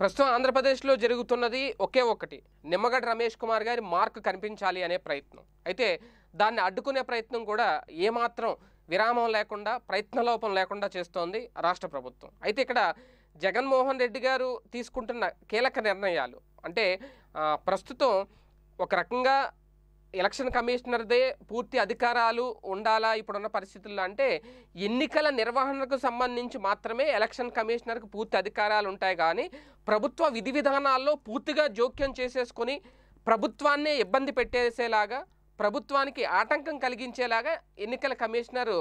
ప్రస్తుతం ఆంధ్రప్రదేశ్లో జరుగుతున్నది ఒకే ఒకటి నిమ్మగడ్డ రమేష్ కుమార్ గారి మార్క్ కనిపించాలి అనే ప్రయత్నం అయితే దాన్ని అడ్డుకునే ప్రయత్నం కూడా ఏమాత్రం విరామం లేకుండా ప్రయత్నలోపం లేకుండా చేస్తోంది రాష్ట్ర ప్రభుత్వం అయితే ఇక్కడ జగన్మోహన్ రెడ్డి గారు తీసుకుంటున్న కీలక నిర్ణయాలు అంటే ప్రస్తుతం ఒక రకంగా ఎలక్షన్ కమిషనర్దే పూర్తి అధికారాలు ఉండాలా ఇప్పుడున్న పరిస్థితుల్లో అంటే ఎన్నికల నిర్వహణకు సంబంధించి మాత్రమే ఎలక్షన్ కమిషనర్కు పూర్తి అధికారాలు ఉంటాయి కానీ ప్రభుత్వ విధి విధానాల్లో పూర్తిగా జోక్యం చేసేసుకొని ప్రభుత్వాన్నే ఇబ్బంది పెట్టేసేలాగా ప్రభుత్వానికి ఆటంకం కలిగించేలాగా ఎన్నికల కమిషనర్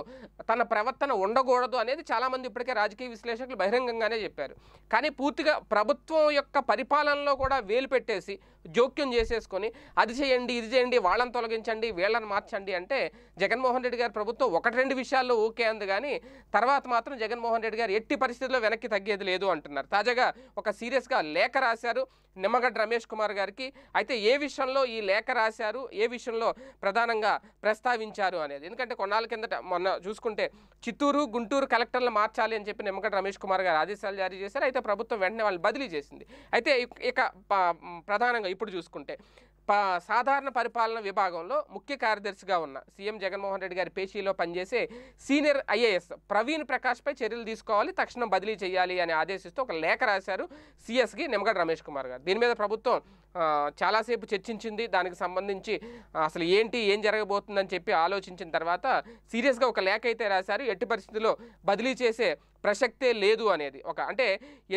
తన ప్రవర్తన ఉండకూడదు అనేది చాలామంది ఇప్పటికే రాజకీయ విశ్లేషకులు బహిరంగంగానే చెప్పారు కానీ పూర్తిగా ప్రభుత్వం యొక్క పరిపాలనలో కూడా వేలు పెట్టేసి జోక్యం చేసేసుకొని అది చేయండి ఇది చేయండి వాళ్ళని తొలగించండి వీళ్ళని మార్చండి అంటే జగన్మోహన్ రెడ్డి గారి ప్రభుత్వం ఒకటి రెండు విషయాల్లో ఓకే అంది కానీ తర్వాత మాత్రం జగన్మోహన్ రెడ్డి గారు ఎట్టి పరిస్థితుల్లో వెనక్కి తగ్గేది లేదు అంటున్నారు తాజాగా ఒక సీరియస్గా లేఖ రాశారు నిమ్మగడ్డ రమేష్ కుమార్ గారికి అయితే ఏ విషయంలో ఈ లేఖ రాశారు ఏ విషయంలో ప్రధానంగా ప్రస్తావించారు అనేది ఎందుకంటే కొన్నాళ్ళ కిందట మొన్న చూసుకుంటే చిత్తూరు గుంటూరు కలెక్టర్లు మార్చాలి అని చెప్పి నిమ్మగడ్డ రమేష్ కుమార్ గారు ఆదేశాలు జారీ చేశారు అయితే ప్రభుత్వం వెంటనే వాళ్ళు బదిలీ చేసింది అయితే ఇక ప్రధానంగా ఇప్పుడు చూసుకుంటే సాధారణ పరిపాలన విభాగంలో ముఖ్య కార్యదర్శిగా ఉన్న సీఎం జగన్మోహన్ రెడ్డి గారి పేషీలో పనిచేసే సీనియర్ ఐఏఎస్ ప్రవీణ్ ప్రకాష్పై చర్యలు తీసుకోవాలి తక్షణం బదిలీ చేయాలి అని ఆదేశిస్తూ ఒక లేఖ రాశారు సిఎస్కి నిమ్మగడ్డ రమేష్ కుమార్ గారు దీని మీద ప్రభుత్వం చాలాసేపు చర్చించింది దానికి సంబంధించి అసలు ఏంటి ఏం జరగబోతుందని చెప్పి ఆలోచించిన తర్వాత సీరియస్గా ఒక లేఖ అయితే రాశారు ఎట్టి పరిస్థితుల్లో బదిలీ చేసే ప్రసక్తే లేదు అనేది ఒక అంటే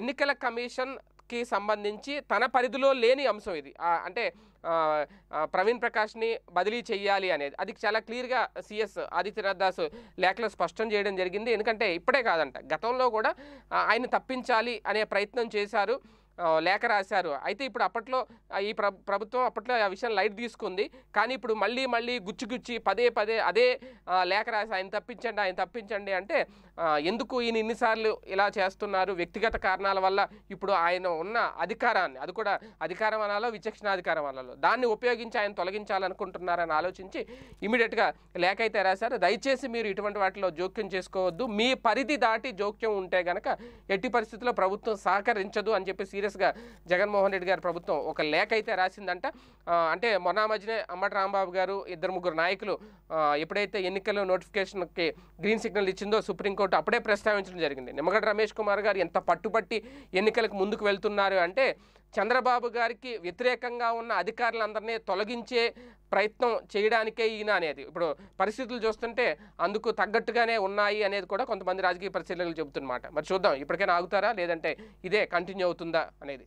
ఎన్నికల కమిషన్ కి సంబంధించి తన పరిధిలో లేని అంశం ఇది అంటే ప్రవీణ్ ప్రకాష్ని బదిలీ చేయాలి అనేది అది చాలా క్లియర్గా సిఎస్ ఆదిత్యనాథ్ దాస్ లేఖలో స్పష్టం చేయడం జరిగింది ఎందుకంటే ఇప్పుడే కాదంట గతంలో కూడా ఆయన తప్పించాలి అనే ప్రయత్నం చేశారు లేఖ రాశారు అయితే ఇప్పుడు అప్పట్లో ఈ ప్రభుత్వం అప్పట్లో ఆ విషయం లైట్ తీసుకుంది కానీ ఇప్పుడు మళ్ళీ మళ్ళీ గుచ్చిగుచ్చి పదే పదే అదే లేఖ రాసి ఆయన తప్పించండి ఆయన తప్పించండి అంటే ఎందుకు ఈయన ఇన్నిసార్లు ఇలా చేస్తున్నారు వ్యక్తిగత కారణాల వల్ల ఇప్పుడు ఆయన ఉన్న అధికారాన్ని అది కూడా అధికారం అనాలో విచక్షణాధికారం అనాలో దాన్ని ఉపయోగించి ఆయన తొలగించాలనుకుంటున్నారని ఆలోచించి ఇమీడియట్గా లేఖ అయితే రాశారు దయచేసి మీరు ఇటువంటి వాటిలో జోక్యం చేసుకోవద్దు మీ పరిధి దాటి జోక్యం ఉంటే గనక ఎట్టి పరిస్థితుల్లో ప్రభుత్వం సహకరించదు అని చెప్పి సీరియస్గా జగన్మోహన్ రెడ్డి గారు ప్రభుత్వం ఒక లేఖ అయితే రాసిందంట అంటే మొన్న మధ్యనే అమ్మటి రాంబాబు గారు ఇద్దరు ముగ్గురు నాయకులు ఎప్పుడైతే ఎన్నికల నోటిఫికేషన్కి గ్రీన్ సిగ్నల్ ఇచ్చిందో సుప్రీంకోర్టు హైకోర్టు అప్పుడే ప్రస్తావించడం జరిగింది నిమ్మగడ్డ రమేష్ కుమార్ గారు ఎంత పట్టుబట్టి ఎన్నికలకు ముందుకు వెళ్తున్నారు అంటే చంద్రబాబు గారికి వ్యతిరేకంగా ఉన్న అధికారులందరినీ తొలగించే ప్రయత్నం చేయడానికే ఈయన అనేది ఇప్పుడు పరిస్థితులు చూస్తుంటే అందుకు తగ్గట్టుగానే ఉన్నాయి అనేది కూడా కొంతమంది రాజకీయ పరిశీలనలు చెబుతున్నమాట మరి చూద్దాం ఇప్పటికైనా ఆగుతారా లేదంటే ఇదే కంటిన్యూ అవుతుందా అనేది